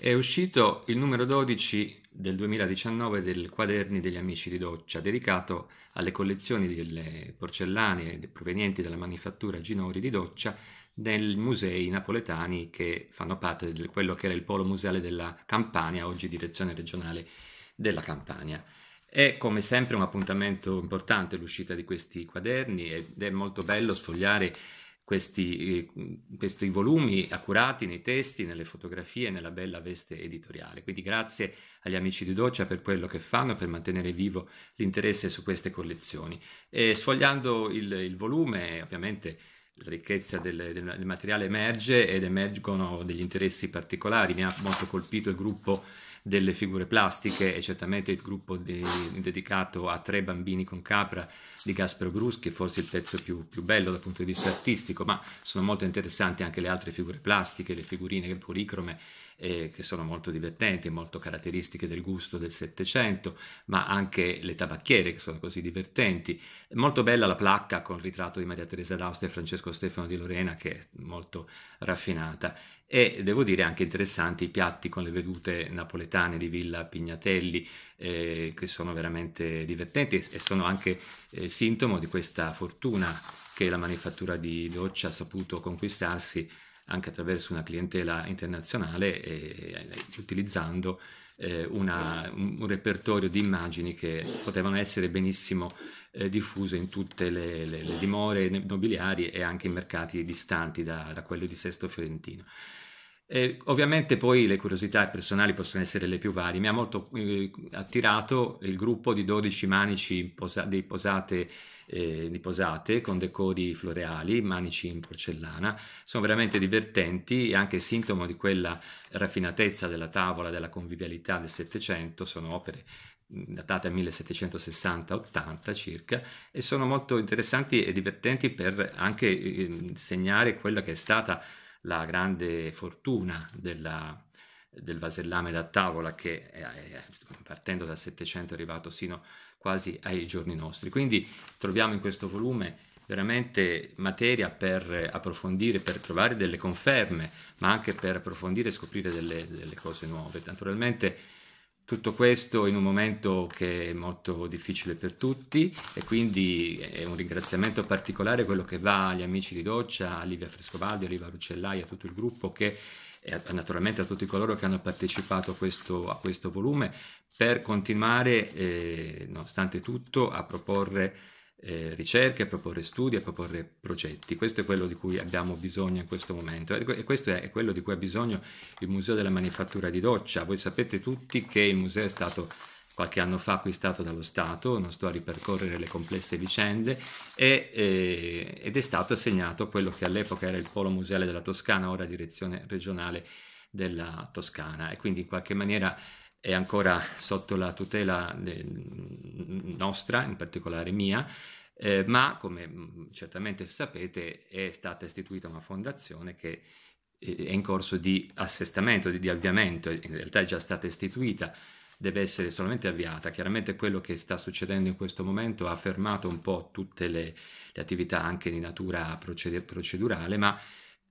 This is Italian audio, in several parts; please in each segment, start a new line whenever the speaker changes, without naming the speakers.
È uscito il numero 12 del 2019 del Quaderni degli Amici di Doccia, dedicato alle collezioni delle porcellane provenienti dalla manifattura Ginori di Doccia nei musei napoletani che fanno parte di quello che era il polo museale della Campania, oggi direzione regionale della Campania. È come sempre un appuntamento importante l'uscita di questi quaderni ed è molto bello sfogliare questi, eh, questi, volumi accurati nei testi, nelle fotografie, nella bella veste editoriale. Quindi grazie agli amici di Doccia per quello che fanno, per mantenere vivo l'interesse su queste collezioni. E sfogliando il, il volume, ovviamente la ricchezza del, del, materiale emerge ed emergono degli interessi particolari. Mi ha molto colpito il gruppo delle figure plastiche e certamente il gruppo di, dedicato a tre bambini con capra di Gaspero Bruschi, forse il pezzo più, più, bello dal punto di vista artistico, ma sono molto interessanti anche le altre figure plastiche, le figurine policrome eh, che sono molto divertenti, molto caratteristiche del gusto del Settecento, ma anche le tabacchiere che sono così divertenti. Molto bella la placca con il ritratto di Maria Teresa d'Aosta e Francesco Stefano di Lorena che è molto raffinata e devo dire anche interessanti i piatti con le vedute napoletane Capitane di Villa Pignatelli, eh, che sono veramente divertenti e sono anche eh, sintomo di questa fortuna che la manifattura di Doccia ha saputo conquistarsi anche attraverso una clientela internazionale e utilizzando eh, una, un repertorio di immagini che potevano essere benissimo eh, diffuse in tutte le, le, le, dimore nobiliari e anche in mercati distanti da, da quello di Sesto Fiorentino. E ovviamente poi le curiosità personali possono essere le più varie. Mi ha molto eh, attirato il gruppo di 12 manici posa- di, posate, eh, di, posate, con decori floreali, manici in porcellana. Sono veramente divertenti e anche sintomo di quella raffinatezza della tavola, della convivialità del Settecento. Sono opere mm, datate al 1760-80 circa e sono molto interessanti e divertenti per anche eh, segnare quella che è stata la grande fortuna della, del vasellame da tavola che è, eh, è, eh, partendo dal Settecento è arrivato sino quasi ai giorni nostri. Quindi troviamo in questo volume veramente materia per approfondire, per trovare delle conferme, ma anche per approfondire e scoprire delle, delle cose nuove. Naturalmente tutto questo in un momento che è molto difficile per tutti e quindi è un ringraziamento particolare quello che va agli amici di Doccia, a Livia Frescobaldi, a Livia Rucellai, a tutto il gruppo che e naturalmente a tutti coloro che hanno partecipato a questo, a questo volume per continuare, eh, nonostante tutto, a proporre eh, ricerche, a proporre studi, a proporre progetti. Questo è quello di cui abbiamo bisogno in questo momento e questo è quello di cui ha bisogno il Museo della Manifattura di Doccia. Voi sapete tutti che il museo è stato qualche anno fa acquistato dallo Stato, non sto a ripercorrere le complesse vicende, e, eh, ed è stato assegnato a quello che all'epoca era il Polo Museale della Toscana, ora direzione regionale della Toscana. E quindi in qualche maniera è ancora sotto la tutela de- nostra, in particolare mia, eh, ma come mm, certamente sapete è stata istituita una fondazione che eh, è in corso di assestamento, di, di avviamento, in realtà è già stata istituita, deve essere solamente avviata. Chiaramente quello che sta succedendo in questo momento ha fermato un po' tutte le, le attività anche di natura proced- procedurale, ma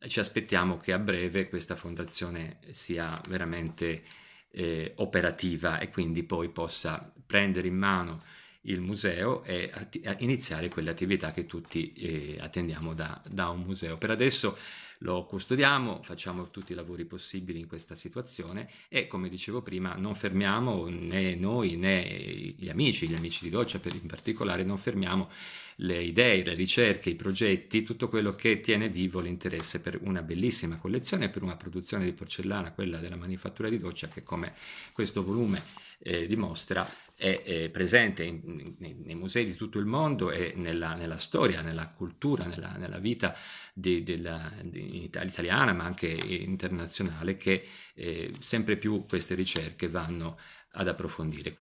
ci aspettiamo che a breve questa fondazione sia veramente eh, operativa e quindi poi possa prendere in mano il museo e iniziare quelle attività che tutti eh, attendiamo da, da un museo. Per adesso lo custodiamo, facciamo tutti i lavori possibili in questa situazione e come dicevo prima non fermiamo né noi né gli amici, gli amici di doccia in particolare, non fermiamo le idee, le ricerche, i progetti, tutto quello che tiene vivo l'interesse per una bellissima collezione, per una produzione di porcellana, quella della manifattura di doccia che come questo volume eh, dimostra è, è presente in, in, nei musei di tutto il mondo e nella, nella storia, nella cultura, nella, nella vita di, della, di, italiana ma anche internazionale che eh, sempre più queste ricerche vanno ad approfondire.